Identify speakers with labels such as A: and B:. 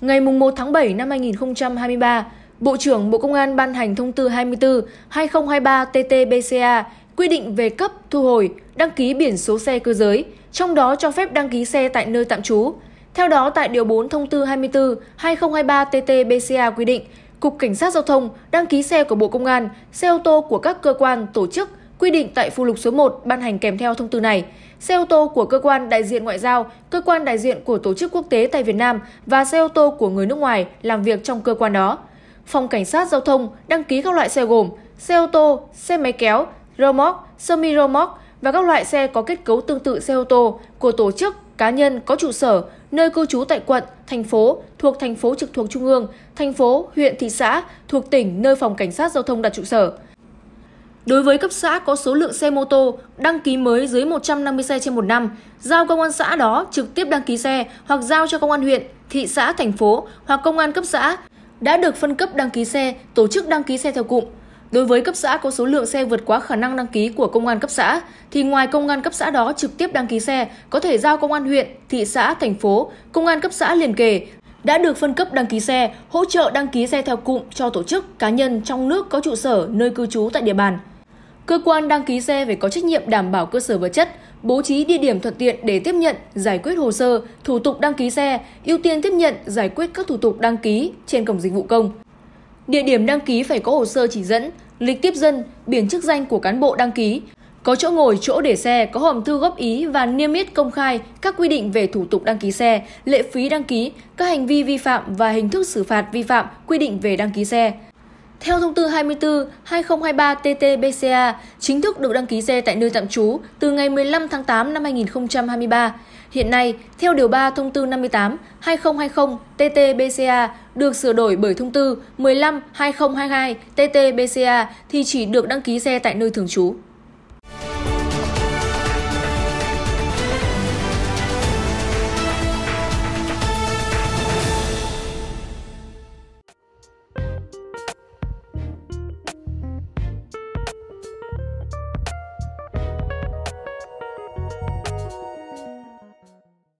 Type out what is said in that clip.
A: Ngày 1 tháng 7 năm 2023, Bộ trưởng Bộ Công an ban hành thông tư 24-2023-TT-BCA quy định về cấp, thu hồi, đăng ký biển số xe cơ giới, trong đó cho phép đăng ký xe tại nơi tạm trú. Theo đó, tại Điều 4 Thông tư 24-2023-TT-BCA quy định, Cục Cảnh sát Giao thông đăng ký xe của Bộ Công an, xe ô tô của các cơ quan, tổ chức quy định tại phụ lục số 1 ban hành kèm theo thông tư này. Xe ô tô của cơ quan đại diện ngoại giao, cơ quan đại diện của tổ chức quốc tế tại Việt Nam và xe ô tô của người nước ngoài làm việc trong cơ quan đó. Phòng Cảnh sát Giao thông đăng ký các loại xe gồm xe ô tô, xe máy kéo, rơ móc, semi rơ móc và các loại xe có kết cấu tương tự xe ô tô của tổ chức, cá nhân có trụ sở, nơi cư trú tại quận, thành phố thuộc thành phố trực thuộc trung ương, thành phố, huyện, thị xã thuộc tỉnh nơi phòng cảnh sát giao thông đặt trụ sở. Đối với cấp xã có số lượng xe mô tô đăng ký mới dưới 150 xe trên một năm, giao công an xã đó trực tiếp đăng ký xe hoặc giao cho công an huyện, thị xã, thành phố hoặc công an cấp xã đã được phân cấp đăng ký xe, tổ chức đăng ký xe theo cụm. Đối với cấp xã có số lượng xe vượt quá khả năng đăng ký của công an cấp xã, thì ngoài công an cấp xã đó trực tiếp đăng ký xe, có thể giao công an huyện, thị xã, thành phố, công an cấp xã liền kề đã được phân cấp đăng ký xe, hỗ trợ đăng ký xe theo cụm cho tổ chức, cá nhân trong nước có trụ sở nơi cư trú tại địa bàn. Cơ quan đăng ký xe phải có trách nhiệm đảm bảo cơ sở vật chất, bố trí địa điểm thuận tiện để tiếp nhận, giải quyết hồ sơ, thủ tục đăng ký xe, ưu tiên tiếp nhận, giải quyết các thủ tục đăng ký trên cổng dịch vụ công. Địa điểm đăng ký phải có hồ sơ chỉ dẫn, lịch tiếp dân, biển chức danh của cán bộ đăng ký, có chỗ ngồi, chỗ để xe, có hòm thư góp ý và niêm yết công khai các quy định về thủ tục đăng ký xe, lệ phí đăng ký, các hành vi vi phạm và hình thức xử phạt vi phạm quy định về đăng ký xe. Theo thông tư 24-2023-TT-BCA, chính thức được đăng ký xe tại nơi tạm trú từ ngày 15 tháng 8 năm 2023. Hiện nay, theo Điều 3 Thông tư 58-2020-TT-BCA được sửa đổi bởi Thông tư 15-2022-TT-BCA thì chỉ được đăng ký xe tại nơi thường trú.